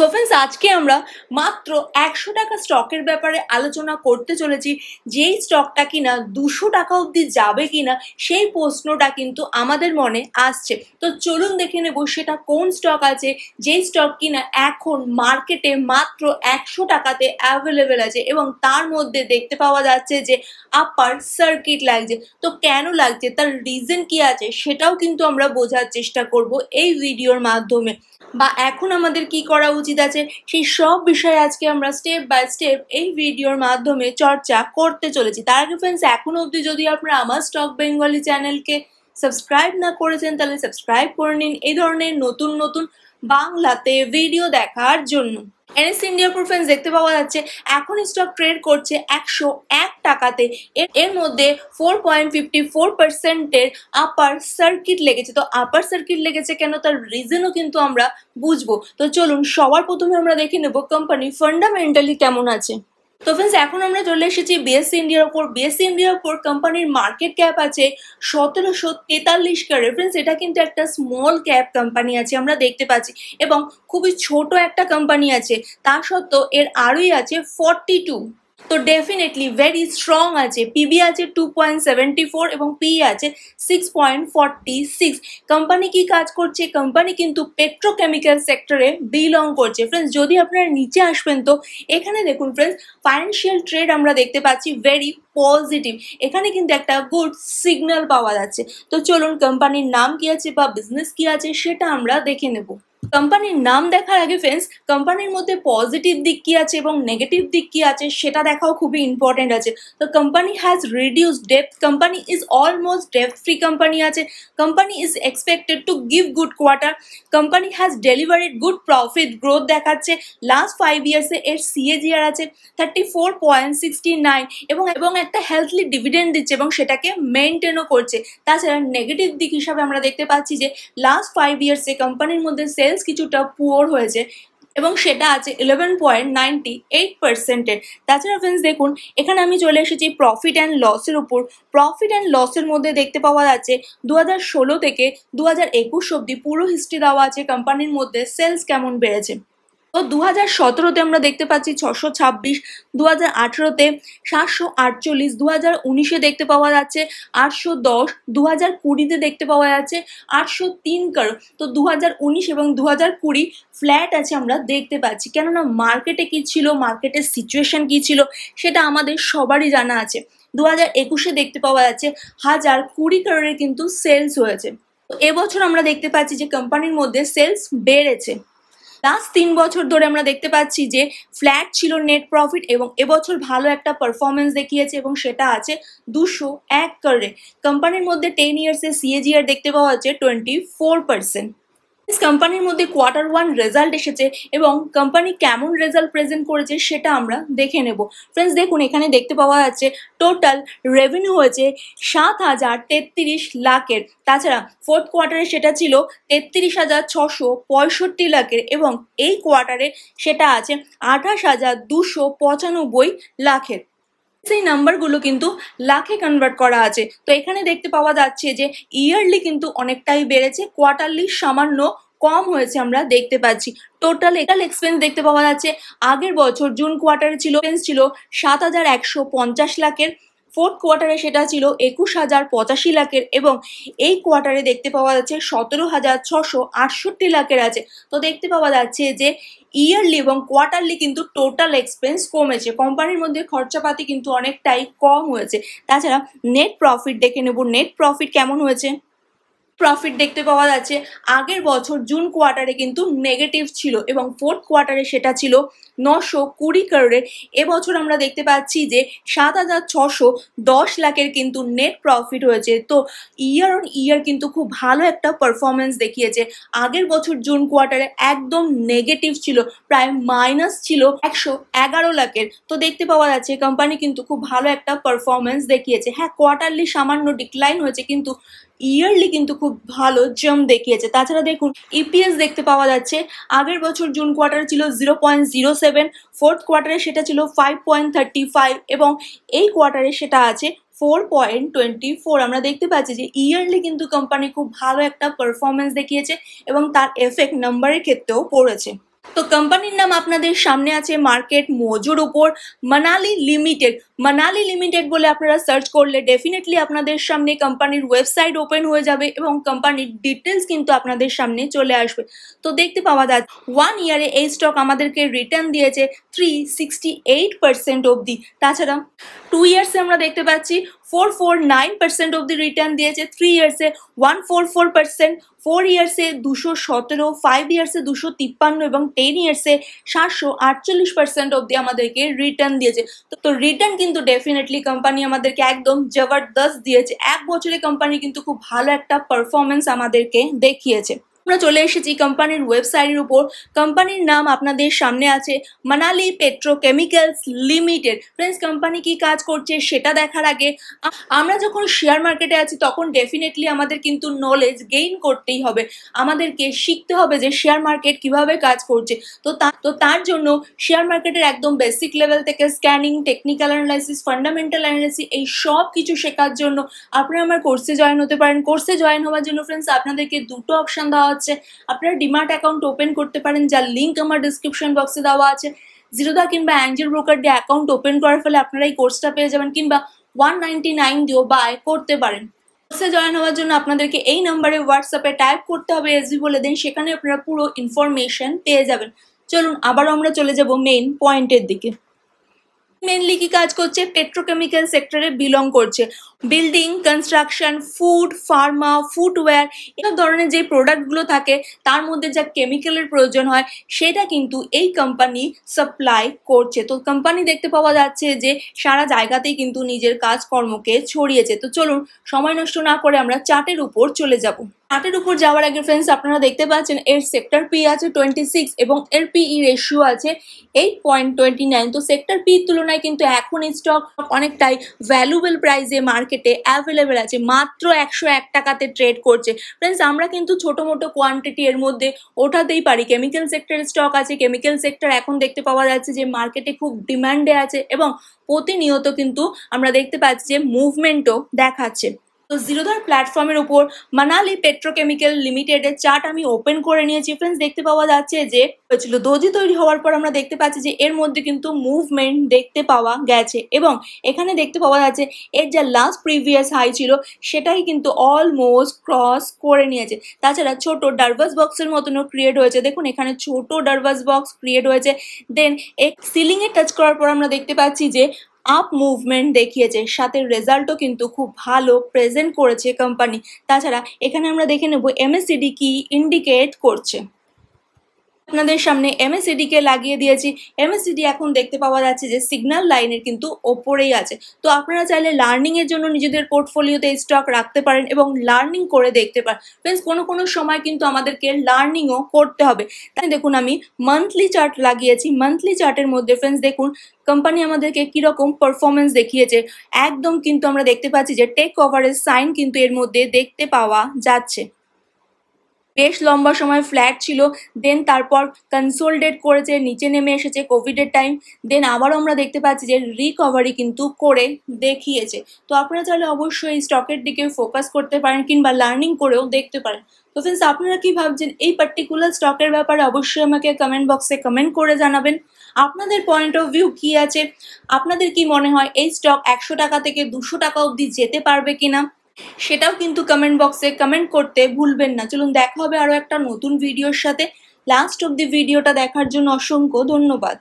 so friends আজকে আমরা মাত্র একশো টাকা স্টকের ব্যাপারে আলোচনা করতে চলেছি যেই স্টকটা কিনা দুশো টাকা অবধি যাবে কিনা সেই প্রশ্নটা কিন্তু আমাদের মনে আসছে তো চলুন দেখে নেব সেটা কোন স্টক আছে যেই স্টক কিনা এখন মার্কেটে মাত্র একশো টাকাতে অ্যাভেলেবেল আছে এবং তার মধ্যে দেখতে পাওয়া যাচ্ছে যে আপার সার্কিট লাগছে তো কেন লাগছে তার রিজন কি আছে সেটাও কিন্তু আমরা বোঝার চেষ্টা করব এই ভিডিওর মাধ্যমে বা এখন আমাদের কি করা উচিত উচিত আছে সেই সব বিষয়ে আজকে আমরা স্টেপ বাই স্টেপ এই ভিডিওর মাধ্যমে চর্চা করতে চলেছি তার আগে ফ্রেন্ডস এখন অবধি যদি আপনারা আমার স্টক বেঙ্গলি চ্যানেলকে সাবস্ক্রাইব না করেছেন তাহলে সাবস্ক্রাইব করে নিন এই ধরনের নতুন নতুন বাংলাতে ভিডিও দেখার জন্য এনএস ইন্ডিয়া প্রিফারেন্স দেখতে পাওয়া যাচ্ছে এখন স্টক ট্রেড করছে একশো এক টাকাতে এর মধ্যে ফোর পয়েন্ট ফিফটি ফোর পার্সেন্টের আপার সার্কিট লেগেছে তো আপার সার্কিট লেগেছে কেন তার রিজনও কিন্তু আমরা বুঝবো তো চলুন সবার প্রথমে আমরা দেখে নেব কোম্পানি ফান্ডামেন্টালি কেমন আছে তো ফ্রেন্ডস এখন আমরা চলে এসেছি বিএসসি ইন্ডিয়ার ওপর বিএসসি ইন্ডিয়ার ওপর কোম্পানির মার্কেট ক্যাপ আছে সতেরোশো তেতাল্লিশ কারে রেফারেন্স এটা কিন্তু একটা স্মল ক্যাপ কোম্পানি আছে আমরা দেখতে পাচ্ছি এবং খুবই ছোট একটা কোম্পানি আছে তা সত্ত্বেও এর আরোই আছে ফর্টি টু তো ডেফিনেটলি ভেরি স্ট্রং আছে পিবি আছে টু পয়েন্ট সেভেন্টি ফোর এবং পি আছে six point forty six company কি কাজ করছে কোম্পানি কিন্তু পেট্রোকেমিক্যাল সেক্টরে বিলং করছে ফ্রেন্ডস যদি আপনারা নিচে আসবেন তো এখানে দেখুন ফ্রেন্ডস ফাইন্যান্সিয়াল ট্রেড আমরা দেখতে পাচ্ছি ভেরি পজিটিভ এখানে কিন্তু একটা গুড সিগন্যাল পাওয়া যাচ্ছে তো চলুন কোম্পানির নাম কি আছে বা বিজনেস কি আছে সেটা আমরা দেখে নেবো কোম্পানির নাম দেখার আগে ফ্রেন্ডস কোম্পানির মধ্যে পজিটিভ দিক কি আছে এবং নেগেটিভ দিক কি আছে সেটা দেখাও খুবই ইম্পর্টেন্ট আছে তো company has reduce depth company is almost depth free company আছে company is expected to give good quarter company has ডেলিভারিড good profit growth দেখাচ্ছে লাস্ট ফাইভ ইয়ার্সে এর সিএজিআর আছে thirty four point sixty nine এবং এবং একটা হেলথলি dividend দিচ্ছে এবং সেটাকে মেনটেনও করছে তাছাড়া নেগেটিভ দিক হিসাবে আমরা দেখতে পাচ্ছি যে লাস্ট ফাইভ ইয়ার্সে কোম্পানির মধ্যে সেলস পার্সেন্টেজ কিছুটা পুয়োর হয়েছে এবং সেটা আছে ইলেভেন পয়েন্ট নাইনটি এইট পার্সেন্টের তাছাড়া ফ্রেন্ডস দেখুন এখানে আমি চলে এসেছি প্রফিট অ্যান্ড লসের উপর প্রফিট অ্যান্ড লসের মধ্যে দেখতে পাওয়া যাচ্ছে দু ষোলো থেকে দু হাজার একুশ অবধি পুরো হিস্ট্রি দেওয়া আছে কোম্পানির মধ্যে সেলস কেমন বেড়েছে তো দু হাজার সতেরোতে আমরা দেখতে পাচ্ছি ছশো ছাব্বিশ দু হাজার আঠেরোতে সাতশো আটচল্লিশ দু হাজার উনিশে দেখতে পাওয়া যাচ্ছে আটশো দশ দু হাজার কুড়িতে দেখতে পাওয়া যাচ্ছে আটশো তিন কারো তো দু হাজার উনিশ এবং দু হাজার কুড়ি ফ্ল্যাট আছে আমরা দেখতে পাচ্ছি কেননা মার্কেটে কি ছিল মার্কেটের সিচুয়েশন কী ছিল সেটা আমাদের সবারই জানা আছে দু হাজার একুশে দেখতে পাওয়া যাচ্ছে হাজার কুড়ি কারোরের কিন্তু সেলস হয়েছে এবছর আমরা দেখতে পাচ্ছি যে কোম্পানির মধ্যে সেলস বেড়েছে লাস্ট তিন বছর ধরে আমরা দেখতে পাচ্ছি যে ফ্ল্যাট ছিল নেট প্রফিট এবং এবছর ভালো একটা পারফরমেন্স দেখিয়েছে এবং সেটা আছে দুশো এক করে কোম্পানির মধ্যে টেন ইয়ার্সের সিএজিআর দেখতে পাওয়া যাচ্ছে টোয়েন্টি ফোর পার্সেন্ট কোম্পানির মধ্যে কোয়ার্টার ওয়ান রেজাল্ট এসেছে এবং কোম্পানি কেমন রেজাল্ট প্রেজেন্ট করেছে সেটা আমরা দেখে নেব ফ্রেন্ডস দেখুন এখানে দেখতে পাওয়া যাচ্ছে টোটাল রেভিনিউ হয়েছে সাত হাজার তেত্রিশ লাখের তাছাড়া ফোর্থ কোয়ার্টারে সেটা ছিল তেত্রিশ হাজার ছশো পঁয়ষট্টি লাখের এবং এই কোয়ার্টারে সেটা আছে আঠাশ হাজার দুশো পঁচানব্বই লাখের সেই নাম্বারগুলো কিন্তু লাখে কনভার্ট করা আছে তো এখানে দেখতে পাওয়া যাচ্ছে যে ইয়ারলি কিন্তু অনেকটাই বেড়েছে কোয়ার্টারলি সামান্য কম হয়েছে আমরা দেখতে পাচ্ছি টোটাল এটাল এক্সপেন্স দেখতে পাওয়া যাচ্ছে আগের বছর জুন কোয়ার্টারে ছিল ছিল সাত হাজার একশো পঞ্চাশ লাখের ফোর্থ কোয়ার্টারে সেটা ছিল একুশ হাজার পঁচাশি লাখের এবং এই কোয়ার্টারে দেখতে পাওয়া যাচ্ছে সতেরো হাজার ছশো আটষট্টি লাখের আছে তো দেখতে পাওয়া যাচ্ছে যে ইয়ারলি এবং কোয়ার্টারলি কিন্তু টোটাল এক্সপেন্স কমেছে কোম্পানির মধ্যে খরচাপাতি কিন্তু অনেকটাই কম হয়েছে তাছাড়া নেট প্রফিট দেখে নেব নেট প্রফিট কেমন হয়েছে প্রফিট দেখতে পাওয়া যাচ্ছে আগের বছর জুন কোয়ার্টারে কিন্তু নেগেটিভ ছিল এবং ফোর্থ কোয়ার্টারে সেটা ছিল নশো কুড়ি করোড়ের এবছর আমরা দেখতে পাচ্ছি যে সাত হাজার ছশো দশ লাখের কিন্তু নেট প্রফিট হয়েছে তো ইয়ার অন ইয়ার কিন্তু খুব ভালো একটা পারফরমেন্স দেখিয়েছে আগের বছর জুন কোয়ার্টারে একদম নেগেটিভ ছিল প্রায় মাইনাস ছিল একশো এগারো লাখের তো দেখতে পাওয়া যাচ্ছে কোম্পানি কিন্তু খুব ভালো একটা পারফরমেন্স দেখিয়েছে হ্যাঁ কোয়ার্টারলি সামান্য ডিক্লাইন হয়েছে কিন্তু ইয়ারলি কিন্তু খুব ভালো জম দেখিয়েছে তাছাড়া দেখুন ইপিএস e দেখতে পাওয়া যাচ্ছে আগের বছর জুন কোয়ার্টার ছিল zero point zero seven fourth কোয়ার্টারে সেটা ছিল ফাইভ পয়েন্ট থার্টি ফাইভ এবং এই কোয়ার্টারে সেটা আছে ফোর পয়েন্ট টোয়েন্টি ফোর আমরা দেখতে পাচ্ছি যে ইয়ারলি কিন্তু কোম্পানি খুব ভালো একটা পারফরমেন্স দেখিয়েছে এবং তার এফেক্ট নাম্বারের ক্ষেত্রেও পড়েছে তো কোম্পানির নাম আপনাদের সামনে আছে মার্কেট মজুর উপর মানালি লিমিটেড মানালি লিমিটেড বলে আপনারা সার্চ করলে ডেফিনেটলি আপনাদের সামনে কোম্পানির ওয়েবসাইট ওপেন হয়ে যাবে এবং কোম্পানির ডিটেলস কিন্তু আপনাদের সামনে চলে আসবে তো দেখতে পাওয়া যায় ওয়ান ইয়ারে এই স্টক আমাদেরকে রিটার্ন দিয়েছে থ্রি সিক্সটি এইট পার্সেন্ট অবধি তাছাড়া টু ইয়ার্সে আমরা দেখতে পাচ্ছি फोर फोर নাইন পার্সেন্ট অবধি রিটার্ন দিয়েছে থ্রি ইয়ার্সে one four four percent four ইয়ার্সে দুশো সতেরো ফাইভ ইয়ার্সে দুশো তিপ্পান্ন এবং টেন ইয়ার্সে সাতশো আটচল্লিশ পার্সেন্ট অবধি আমাদেরকে রিটার্ন দিয়েছে তো রিটার্ন কিন্তু ডেফিনেটলি কোম্পানি আমাদেরকে একদম জবরদস্ত দিয়েছে এক বছরে কোম্পানি কিন্তু খুব ভালো একটা পারফরমেন্স আমাদেরকে দেখিয়েছে আমরা চলে এসেছি কোম্পানির ওয়েবসাইটের উপর কোম্পানির নাম আপনাদের সামনে আছে Manali petrochemicals limited friends company কি কাজ করছে সেটা দেখার আগে আমরা যখন শেয়ার মার্কেটে আছি তখন ডেফিনেটলি আমাদের কিন্তু নলেজ গেইন করতেই হবে আমাদেরকে শিখতে হবে যে শেয়ার মার্কেট কিভাবে কাজ করছে তো তো তার জন্য শেয়ার মার্কেটের একদম বেসিক লেভেল থেকে scanning technical analysis fundamental analysis এই সব কিছু শেখার জন্য আপনারা আমার কোর্সে জয়েন হতে পারেন কোর্সে জয়েন হওয়ার জন্য ফ্রেন্ডস আপনাদেরকে দুটো অপশান দেওয়া আছে আপনারা ডিমার্ট অ্যাকাউন্ট ওপেন করতে পারেন যার লিঙ্ক আমার ডিসক্রিপশন বক্সে দেওয়া আছে জিরোদা কিংবা অ্যাঞ্জেল ব্রোকার দিয়ে অ্যাকাউন্ট ওপেন করার ফলে আপনারা এই কোর্সটা পেয়ে যাবেন কিংবা ওয়ান নাইনটি নাইন দিয়েও বাই করতে পারেন কোর্সে জয়েন হওয়ার জন্য আপনাদেরকে এই নাম্বারে হোয়াটসঅ্যাপে টাইপ করতে হবে এসবি বলে দিন সেখানে আপনারা পুরো ইনফরমেশন পেয়ে যাবেন চলুন আবারও আমরা চলে যাব মেইন পয়েন্টের দিকে মেনলি কি কাজ করছে পেট্রোকেমিক্যাল সেক্টরে বিলং করছে building construction food pharma footwear এসব ধরনের যে প্রোডাক্টগুলো থাকে তার মধ্যে যা কেমিক্যালের প্রয়োজন হয় সেটা কিন্তু এই কোম্পানি সাপ্লাই করছে তো কোম্পানি দেখতে পাওয়া যাচ্ছে যে সারা জায়গাতেই কিন্তু নিজের কাজকর্মকে ছড়িয়েছে তো চলুন সময় নষ্ট না করে আমরা চাটের উপর চলে যাব চার্টের উপর যাওয়ার আগে ফ্রেন্ডস আপনারা দেখতে পাচ্ছেন এর সেক্টর পি আছে টোয়েন্টি সিক্স এবং এর পিই রেশিও e আছে এইট পয়েন্ট টোয়েন্টি নাইন তো সেক্টর পির তুলনায় কিন্তু এখন স্টক অনেকটাই ভ্যালুবেল প্রাইসে মার্কেটে অ্যাভেলেবেল আছে মাত্র একশো এক টাকাতে ট্রেড করছে ফ্রেন্ডস আমরা কিন্তু ছোটো মোটো কোয়ান্টিটি এর মধ্যে ওঠাতেই পারি কেমিক্যাল সেক্টরের স্টক আছে কেমিক্যাল সেক্টর এখন দেখতে পাওয়া যাচ্ছে যে মার্কেটে খুব ডিমান্ডে আছে এবং প্রতিনিয়ত কিন্তু আমরা দেখতে পাচ্ছি যে মুভমেন্টও দেখাচ্ছে তো জিরোধার প্ল্যাটফর্মের উপর মানালি পেট্রোকেমিক্যাল লিমিটেডের চার্ট আমি ওপেন করে নিয়েছি ফ্রেন্ডস দেখতে পাওয়া যাচ্ছে যে হয়েছিল দর্জি তৈরি হওয়ার পর আমরা দেখতে পাচ্ছি যে এর মধ্যে কিন্তু মুভমেন্ট দেখতে পাওয়া গেছে এবং এখানে দেখতে পাওয়া যাচ্ছে এর যা লাস্ট প্রিভিয়াস হাই ছিল সেটাই কিন্তু অলমোস্ট ক্রস করে নিয়েছে তাছাড়া ছোট ডার্ভাস বক্সের মতনও ক্রিয়েট হয়েছে দেখুন এখানে ছোট ডার্ভাস বক্স ক্রিয়েট হয়েছে দেন এক সিলিংয়ে টাচ করার পর আমরা দেখতে পাচ্ছি যে আপ মুভমেন্ট দেখিয়েছে সাথে রেজাল্টও কিন্তু খুব ভালো প্রেজেন্ট করেছে কোম্পানি তাছাড়া এখানে আমরা দেখে নেব এমএসিডি কি ইন্ডিকেট করছে আপনাদের সামনে কে লাগিয়ে দিয়েছি এমএসিডি এখন দেখতে পাওয়া যাচ্ছে যে সিগন্যাল লাইনের কিন্তু ওপরেই আছে তো আপনারা চাইলে লার্নিংয়ের জন্য নিজেদের পোর্টফোলিওতে স্টক রাখতে পারেন এবং লার্নিং করে দেখতে পারেন ফ্রেন্ডস কোনো কোনো সময় কিন্তু আমাদেরকে লার্নিংও করতে হবে তাই দেখুন আমি মান্থলি চার্ট লাগিয়েছি মান্থলি চার্টের মধ্যে ফ্রেন্ডস দেখুন কোম্পানি আমাদেরকে কীরকম পারফরমেন্স দেখিয়েছে একদম কিন্তু আমরা দেখতে পাচ্ছি যে টেক ওভারের সাইন কিন্তু এর মধ্যে দেখতে পাওয়া যাচ্ছে বেশ লম্বা সময় ফ্ল্যাট ছিল দেন তারপর কনসোলডেট করেছে নিচে নেমে এসেছে কোভিডের টাইম দেন আবারও আমরা দেখতে পাচ্ছি যে রিকভারি কিন্তু করে দেখিয়েছে তো আপনারা তাহলে অবশ্যই স্টকের দিকে ফোকাস করতে পারেন কিংবা লার্নিং করেও দেখতে পারেন তো ফ্রেন্ডস আপনারা কি ভাবছেন এই পার্টিকুলার স্টকের ব্যাপারে অবশ্যই আমাকে কমেন্ট বক্সে কমেন্ট করে জানাবেন আপনাদের পয়েন্ট অফ ভিউ কি আছে আপনাদের কি মনে হয় এই স্টক একশো টাকা থেকে দুশো টাকা অবধি যেতে পারবে কিনা সেটাও কিন্তু কমেন্ট বক্সে কমেন্ট করতে ভুলবেন না চলুন দেখা হবে আরও একটা নতুন ভিডিওর সাথে লাস্ট অব দি ভিডিওটা দেখার জন্য অসংখ্য ধন্যবাদ